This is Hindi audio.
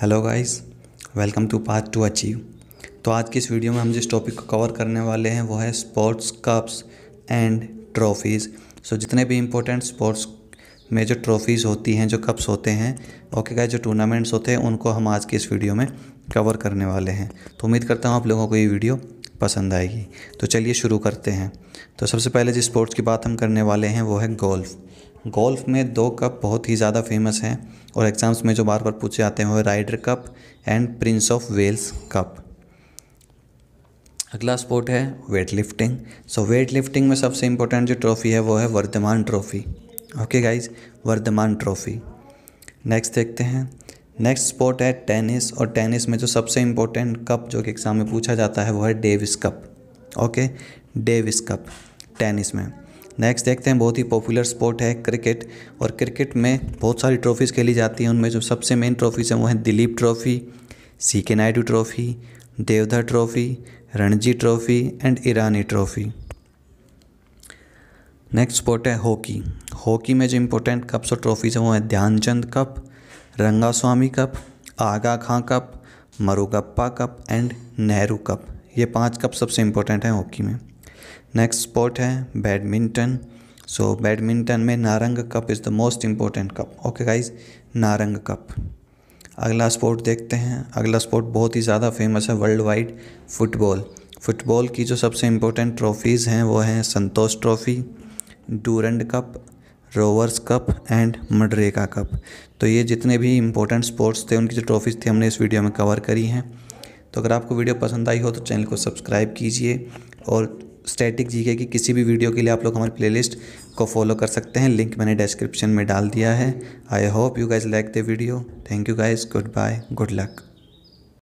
hello guys welcome to part two achieve तो आज की इस वीडियो में हम जिस टॉपिक को कवर करने वाले हैं वो है sports cups and trophies so जितने भी इम्पोर्टेंट स्पोर्ट्स में जो ट्रॉफीज़ होती हैं जो कप्स होते हैं ओके गाइस जो टूर्नामेंट्स होते हैं उनको हम आज की इस वीडियो में कवर करने वाले हैं तो उम्मीद करता हूँ आप लोगों को ये वीडियो पसंद आएगी तो चलिए शुरू करते हैं तो सबसे पहले जिस स्पोर्ट्स की बात हम करने वाले हैं वो है गोल्फ़ गोल्फ़ में दो कप बहुत ही ज़्यादा फेमस हैं और एग्ज़ाम्स में जो बार बार पूछे आते हैं वो Ryder cup and Prince of Wales cup अगला स्पोर्ट है weight lifting so weight lifting में सबसे इम्पोर्टेंट जो ट्रॉफ़ी है वो है Vardhaman trophy okay guys Vardhaman trophy next देखते हैं नेक्स्ट स्पोर्ट है टेनिस और टेनिस में जो सबसे इम्पोर्टेंट कप जो कि एग्ज़ाम में पूछा जाता है वो है Davis cup okay Davis cup tennis में नेक्स्ट देखते हैं बहुत ही पॉपुलर स्पोर्ट है क्रिकेट और क्रिकेट में बहुत सारी ट्रॉफीज़ खेली जाती हैं उनमें जो सबसे मेन ट्रॉफीज़ हैं वो हैं Dilip trophy C K Naidu trophy Deodhar trophy Ranji trophy and Irani trophy next sport है हॉकी हॉकी में जो इम्पोर्टेंट कप्स और ट्रॉफीज़ हैं वो हैं Dhyanchand cup Rangaswamy cup Aga Khan cup Murugappa cup and Nehru cup ये पांच कप सबसे इम्पोर्टेंट हैं हॉकी में नेक्स्ट स्पोर्ट है बैडमिंटन सो बैडमिंटन में Narang cup is the most important cup okay guys Narang cup अगला स्पोर्ट देखते हैं अगला स्पोर्ट बहुत ही ज़्यादा फेमस है वर्ल्ड वाइड फुटबॉल फुटबॉल की जो सबसे इम्पोर्टेंट ट्रॉफीज़ हैं वो हैं Santosh trophy Durand cup Rovers cup and Merdeka cup तो ये जितने भी इम्पोर्टेंट स्पोर्ट्स थे उनकी जो ट्रॉफीज़ थी हमने इस वीडियो में कवर करी हैं तो अगर आपको वीडियो पसंद आई हो तो चैनल को सब्सक्राइब कीजिए और स्टैटिक जीके की किसी भी वीडियो के लिए आप लोग हमारे प्लेलिस्ट को फॉलो कर सकते हैं लिंक मैंने डिस्क्रिप्शन में डाल दिया है I hope you guys like the video thank you guys goodbye good luck